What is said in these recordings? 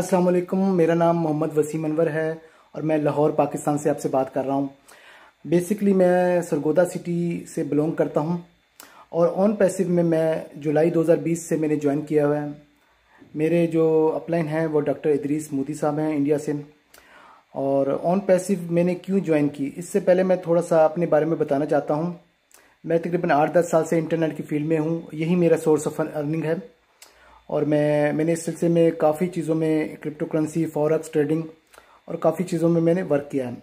अस्सलाम वालेकुम मेरा नाम मोहम्मद वसीम अनवर है और मैं लाहौर पाकिस्तान से आपसे बात कर रहा हूँ बेसिकली मैं सरगोदा सिटी से बिलोंग करता हूँ और ऑन पैसिव में मैं जुलाई 2020 से मैंने ज्वाइन किया हुआ है मेरे जो अपलाइन हैं वो डॉक्टर इदरीस मोदी साहब हैं इंडिया से और ऑन पैसिव मैंने क्यों ज्वाइन की इससे पहले मैं थोड़ा सा अपने बारे में बताना चाहता हूँ मैं तकरीबन आठ दस साल से इंटरनेट की फील्ड में हूँ यही मेरा सोर्स ऑफ अर्निंग है और मैं मैंने इस सिलसिले में काफ़ी चीज़ों में क्रिप्टो करेंसी फॉरक्स ट्रेडिंग और काफ़ी चीज़ों में मैंने वर्क किया है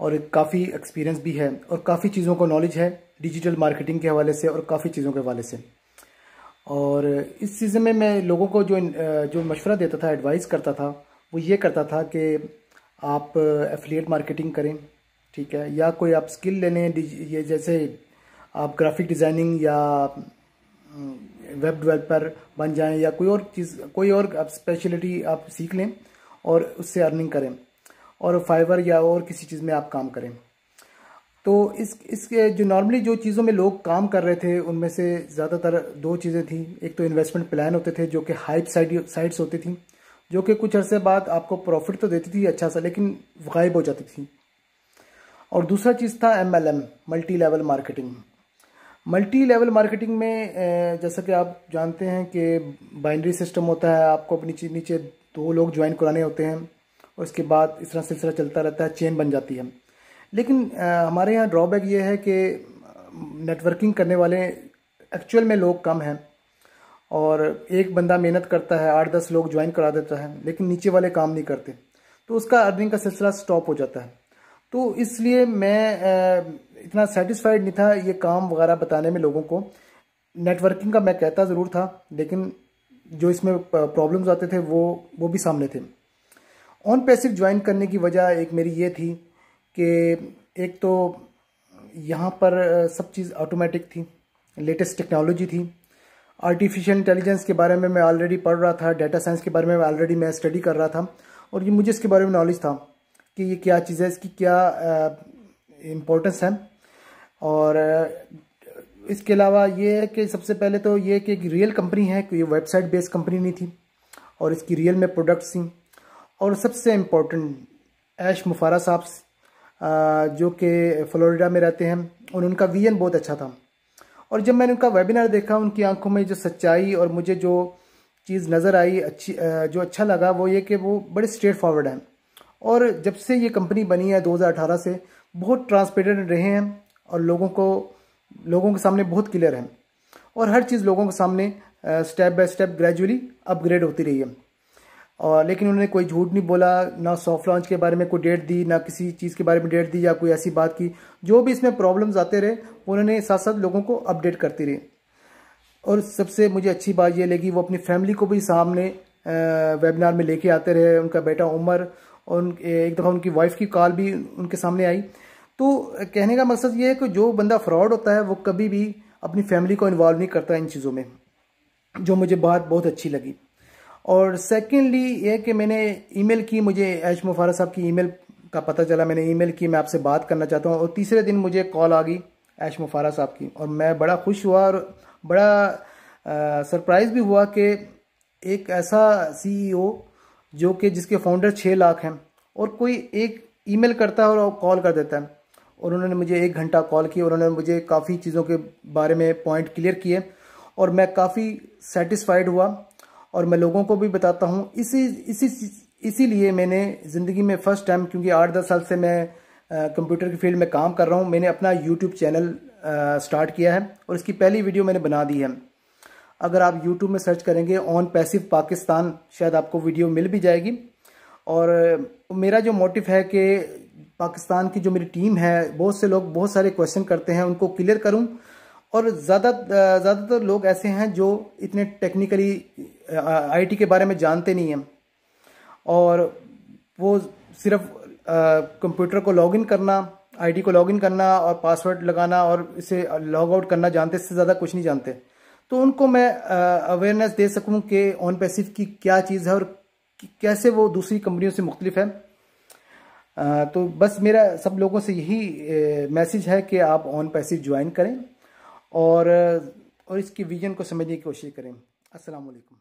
और काफ़ी एक्सपीरियंस भी है और काफ़ी चीज़ों को नॉलेज है डिजिटल मार्केटिंग के हवाले से और काफ़ी चीज़ों के हवाले से और इस चीज़ में मैं लोगों को जो जो मशवरा देता था एडवाइस करता था वो ये करता था कि आप एफिलिएट मार्केटिंग करें ठीक है या कोई आप स्किल ले लें ये जैसे आप ग्राफिक डिज़ाइनिंग या वेब डेवलपर बन जाएं या कोई और चीज़ कोई और आप स्पेशलिटी आप सीख लें और उससे अर्निंग करें और फाइबर या और किसी चीज़ में आप काम करें तो इस इसके जो नॉर्मली जो चीज़ों में लोग काम कर रहे थे उनमें से ज़्यादातर दो चीज़ें थी एक तो इन्वेस्टमेंट प्लान होते थे जो कि हाइप साइड साइट्स होती थी जो कि कुछ अरसे बाद आपको प्रॉफिट तो देती थी अच्छा सा लेकिन गायब हो जाती थी और दूसरा चीज़ था M L M multi level marketing multi level marketing में जैसा कि आप जानते हैं कि बाइनरी सिस्टम होता है आपको अपनी नीचे दो लोग ज्वाइन कराने होते हैं और उसके बाद इस तरह सिलसिला चलता रहता है चेन बन जाती है लेकिन आ, हमारे यहाँ ड्रॉबैक ये है कि नेटवर्किंग करने वाले एक्चुअल में लोग कम हैं और एक बंदा मेहनत करता है आठ दस लोग ज्वाइन करा देता है लेकिन नीचे वाले काम नहीं करते तो उसका अर्निंग का सिलसिला स्टॉप हो जाता है तो इसलिए मैं इतना सेटिस्फाइड नहीं था ये काम वगैरह बताने में लोगों को नेटवर्किंग का मैं कहता ज़रूर था लेकिन जो इसमें प्रॉब्लम्स आते थे वो वो भी सामने थे ऑन पैसिव ज्वाइन करने की वजह एक मेरी ये थी कि एक तो यहाँ पर सब चीज़ ऑटोमेटिक थी लेटेस्ट टेक्नोलॉजी थी आर्टिफिशियल इंटेलिजेंस के बारे में मैं ऑलरेडी पढ़ रहा था डाटा साइंस के बारे में ऑलरेडी मैं स्टडी कर रहा था और ये मुझे इसके बारे में नॉलेज था कि ये क्या चीज़ है इसकी क्या इम्पोर्टेंस है और इसके अलावा ये है कि सबसे पहले तो ये कि एक रियल कंपनी है कि ये वेबसाइट बेस्ड कंपनी नहीं थी और इसकी रियल में प्रोडक्ट्स थी और सबसे इम्पोर्टेंट ऐश मुफारा साहब जो कि फ्लोरिडा में रहते हैं और उनका विजन बहुत अच्छा था और जब मैंने उनका वेबिनार देखा उनकी आंखों में जो सच्चाई और मुझे जो चीज़ नज़र आई अच्छी जो अच्छा लगा वो ये कि वो बड़े स्ट्रेट फॉरवर्ड हैं और जब से ये कंपनी बनी है 2018 से बहुत ट्रांसपेरेंट रहे हैं और लोगों को लोगों के सामने बहुत क्लियर हैं और हर चीज़ लोगों के सामने step by step gradually upgrade होती रही है और लेकिन उन्होंने कोई झूठ नहीं बोला ना सॉफ्ट लॉन्च के बारे में कोई डेट दी ना किसी चीज़ के बारे में डेट दी या कोई ऐसी बात की जो भी इसमें प्रॉब्लम्स आते रहे उन्होंने साथ साथ लोगों को अपडेट करती रही और सबसे मुझे अच्छी बात यह लगी वो अपनी फैमिली को भी सामने वेबिनार में लेके आते रहे उनका बेटा उमर और एक दफ़ा उनकी वाइफ की कॉल भी उनके सामने आई तो कहने का मकसद ये है कि जो बंदा फ्रॉड होता है वो कभी भी अपनी फैमिली को इन्वॉल्व नहीं करता इन चीज़ों में जो मुझे बात बहुत अच्छी लगी और सेकेंडली ये कि मैंने ईमेल की मुझे एच मुफारा साहब की ईमेल का पता चला मैंने ईमेल की मैं आपसे बात करना चाहता हूँ और तीसरे दिन मुझे कॉल आ गई ऐश मुफारा साहब की और मैं बड़ा खुश हुआ और बड़ा सरप्राइज़ भी हुआ कि एक ऐसा सीईओ जो कि जिसके फाउंडर छः लाख हैं और कोई एक ईमेल करता है और कॉल कर देता है और उन्होंने मुझे एक घंटा कॉल किया और उन्होंने मुझे काफ़ी चीज़ों के बारे में पॉइंट क्लियर किए और मैं काफ़ी सेटिस्फाइड हुआ और मैं लोगों को भी बताता हूँ इसी इसी इसीलिए मैंने ज़िंदगी में फ़र्स्ट टाइम क्योंकि आठ दस साल से मैं कंप्यूटर की फील्ड में काम कर रहा हूँ मैंने अपना यूट्यूब चैनल स्टार्ट किया है और इसकी पहली वीडियो मैंने बना दी है अगर आप यूट्यूब में सर्च करेंगे ऑन पैसिव पाकिस्तान शायद आपको वीडियो मिल भी जाएगी और मेरा जो मोटिव है कि पाकिस्तान की जो मेरी टीम है बहुत से लोग बहुत सारे क्वेश्चन करते हैं उनको क्लियर करूं और ज़्यादा ज़्यादातर लोग ऐसे हैं जो इतने टेक्निकली आईटी के बारे में जानते नहीं हैं और वो सिर्फ कंप्यूटर को लॉगिन करना आईडी को लॉगिन करना और पासवर्ड लगाना और इसे लॉग आउट करना जानते इससे ज़्यादा कुछ नहीं जानते तो उनको मैं अवेयरनेस दे सकूं कि ऑन पैसिव की क्या चीज़ है और कैसे वो दूसरी कंपनियों से मुख्तलिफ है तो बस मेरा सब लोगों से यही मैसेज है कि आप ऑन पैसिव ज्वाइन करें और और इसकी विजन को समझने की कोशिश करें अस्सलाम वालेकुम